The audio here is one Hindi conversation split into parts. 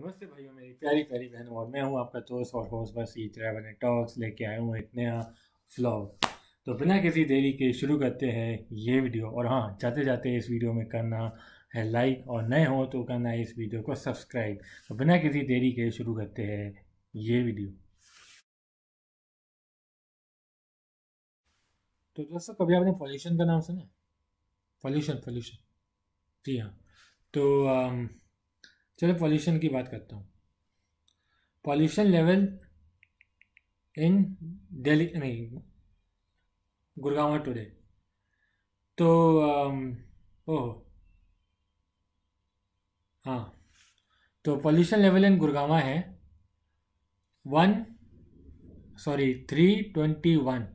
नमस्ते भाइयों मेरी प्यारी प्यारी बहनों और मैं हूँ आपका दोस्त और होस्ट बस ई ट्रैवल टॉक्स लेके आया हूँ एक नया फ्लॉग तो बिना किसी देरी के शुरू करते हैं ये वीडियो और हाँ जाते जाते इस वीडियो में करना है लाइक और नए हो तो करना है इस वीडियो को सब्सक्राइब तो बिना किसी देरी के शुरू करते हैं ये वीडियो तो दोस्तों कभी आपने पॉल्यूशन का नाम सुना पॉल्यूशन पॉल्यूशन जी हाँ तो um, चलो पॉल्यूशन की बात करता हूँ पॉल्यूशन लेवल इन दिल्ली नहीं गुड़गांव टुडे तो um, ओह हाँ तो पॉल्यूशन लेवल इन गुड़गांव है one sorry three twenty one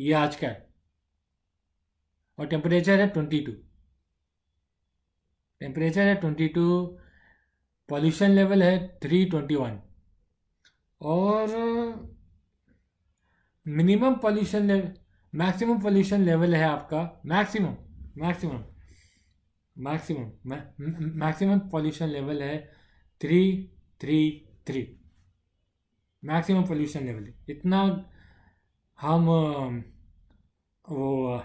ये आज का है और टेम्परेचर है ट्वेंटी टू टेम्परेचर है ट्वेंटी टू पॉल्यूशन लेवल है थ्री ट्वेंटी वन और minimum pollution level maximum pollution level है आपका maximum maximum maximum maximum pollution level है three three three maximum pollution level इतना हम वो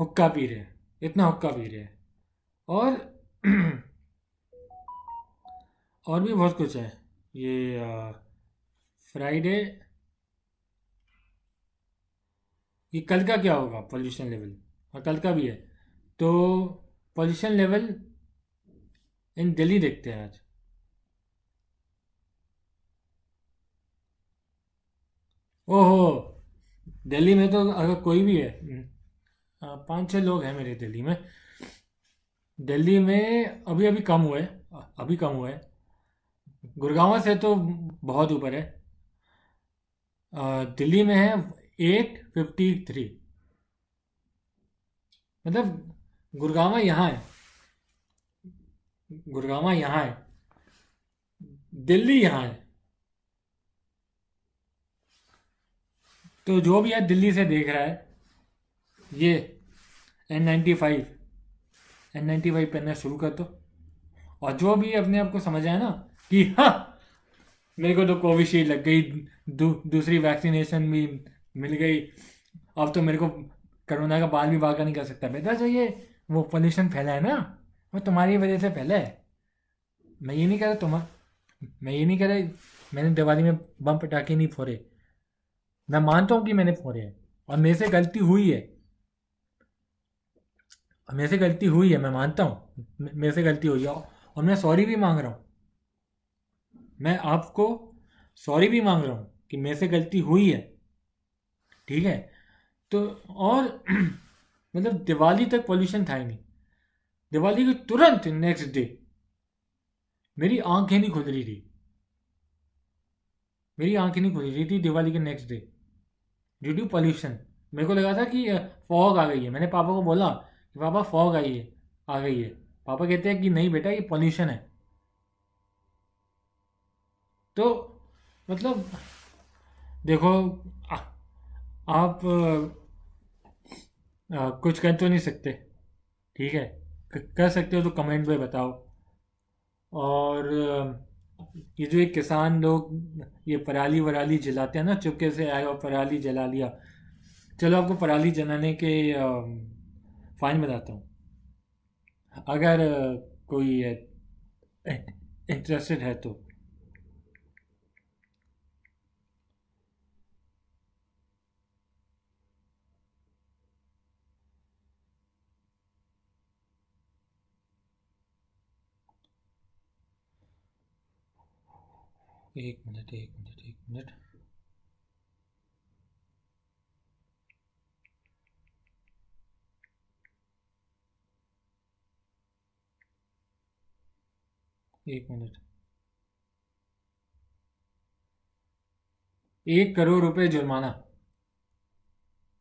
हुक्का पी रहे हैं इतना हुक्का पी रहे हैं और और भी बहुत कुछ है ये फ्राइडे ये कल का क्या होगा पॉल्यूशन लेवल और कल का भी है तो पॉल्यूशन लेवल इन दिल्ली देखते हैं आज ओहो दिल्ली में तो अगर कोई भी है हम्म। पाँच छह लोग हैं मेरे दिल्ली में दिल्ली में अभी अभी कम हुए अभी कम हुए गुड़गांव से तो बहुत ऊपर है दिल्ली में है एट फिफ्टी थ्री मतलब गुड़गावा यहाँ है गुड़गावा यहाँ है दिल्ली यहाँ है तो जो भी है दिल्ली से देख रहा है ये N ninety five N ninety five पहनना शुरू कर दो तो। और जो भी अपने आप को समझ आए ना कि हाँ मेरे को तो कोविशील्ड लग गई दू, दूसरी वैक्सीनेशन भी मिल गई अब तो मेरे को करोना का बाल भी बागा नहीं कर सकता बेटा जो तो ये वो पोल्यूशन फैला है ना वो तुम्हारी वजह से फैला है मैं ये नहीं कह रहा तुम्हारा मैं ये नहीं कह रहा मैंने दिवाली में बम पटाखे नहीं फोड़े मैं मानता हूँ कि मैंने फोड़े हैं और मेरे से गलती हुई है मेरे से गलती हुई है मैं मानता हूँ मेरे से गलती हुई है और मैं सॉरी भी मांग रहा हूँ मैं आपको सॉरी भी मांग रहा हूँ कि मेरे से गलती हुई है ठीक है तो और मतलब दिवाली तक पॉल्यूशन था ही नहीं दिवाली के तुरंत नेक्स्ट डे मेरी आंखें नहीं खुल रही थी मेरी आंखें नहीं खुल रही थी दिवाली के next day due to pollution मेरे को लगा था कि फॉग आ गई है मैंने पापा को बोला कि पापा फॉग आई है आ गई है पापा कहते हैं कि नहीं बेटा ये पॉल्यूशन है तो मतलब देखो आ, आप आ, कुछ कर तो नहीं सकते ठीक है कर सकते हो तो कमेंट में बताओ और ये जो एक किसान लोग ये पराली वराली जलाते हैं ना चुपके से आए और पराली जला लिया चलो आपको पराली जलाने के फाइन बताता हूँ अगर कोई इंटरेस्टेड है तो एक मिनट एक मिनट एक मिनट एक मिनट एक करोड़ रुपए जुर्माना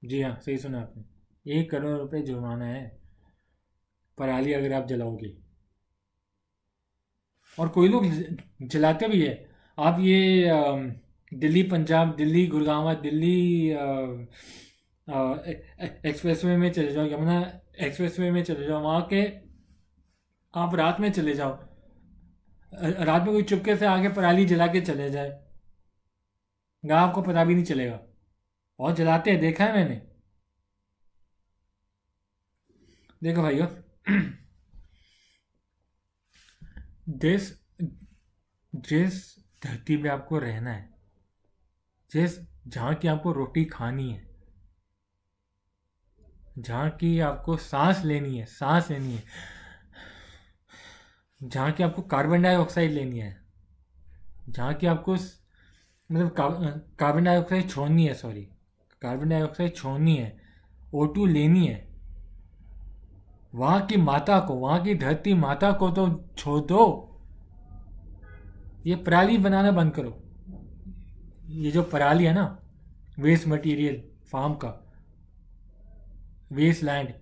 जी हाँ सही सुना आपने एक करोड़ रुपए जुर्माना है पराली अगर आप जलाओगे और कोई लोग जलाते भी है आप ये दिल्ली पंजाब दिल्ली गुड़गांव दिल्ली एक्सप्रेस वे में चले जाओ यमुना एक्सप्रेस वे में चले जाओ वहाँ के आप रात में चले जाओ रात में कोई चुपके से आगे पराली जला के चले जाए ना आपको पता भी नहीं चलेगा और जलाते हैं देखा है मैंने देखो भाइयों दिस दिस धरती पे आपको रहना है जिस जहाँ की आपको रोटी खानी है जहाँ की आपको सांस लेनी है सांस लेनी है जहाँ की आपको कार्बन डाइऑक्साइड लेनी है जहाँ की आपको मतलब कार्बन डाइऑक्साइड छोड़नी है सॉरी कार्बन डाइऑक्साइड छोड़नी है ओ टू लेनी है वहाँ की माता को वहाँ की धरती माता को तो छोड़ दो ये पराली बनाना बंद करो ये जो पराली है ना वेस्ट मटेरियल फार्म का वेस्ट लैंड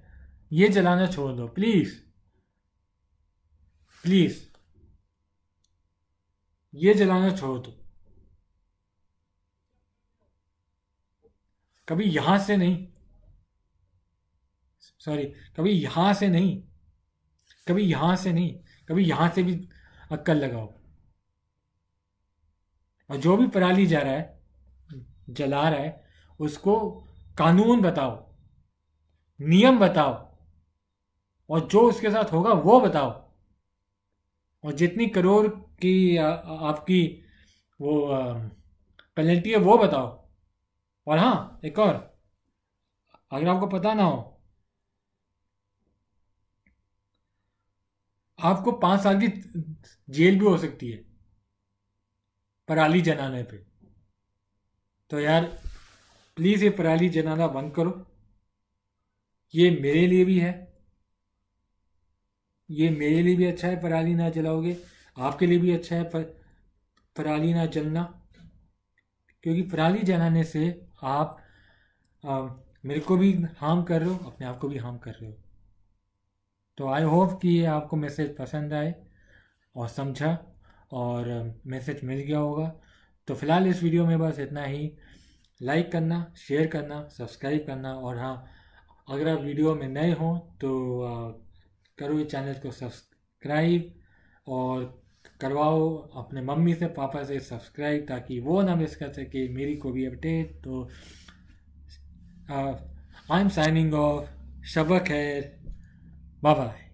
ये जलाना छोड़ दो प्लीज प्लीज ये जलाना छोड़ दो कभी यहां से नहीं सॉरी कभी यहां से नहीं कभी यहां से नहीं कभी यहां से भी अक्कल लगाओ और जो भी पराली जा रहा है जला रहा है उसको कानून बताओ नियम बताओ और जो उसके साथ होगा वो बताओ और जितनी करोड़ की आ, आपकी वो पेनल्टी है वो बताओ और हाँ एक और अगर आपको पता ना हो आपको पांच साल की जेल भी हो सकती है पराली जलाने पे तो यार प्लीज़ ये पराली जलाना बंद करो ये मेरे लिए भी है ये मेरे लिए भी अच्छा है पराली ना जलाओगे आपके लिए भी अच्छा है पर पराली ना जलना क्योंकि पराली जलाने से आप आ, मेरे को भी हार्म कर रहे हो अपने आप को भी हार्म कर रहे हो तो आई होप कि ये आपको मैसेज पसंद आए और समझा और मैसेज मिल गया होगा तो फ़िलहाल इस वीडियो में बस इतना ही लाइक करना शेयर करना सब्सक्राइब करना और हाँ अगर आप वीडियो में नए हों तो करो इस चैनल को सब्सक्राइब और करवाओ अपने मम्मी से पापा से सब्सक्राइब ताकि वो ना मिस कर सके मेरी को भी अपडेट तो आई एम साइनिंग ऑफ शबक है बाय बाय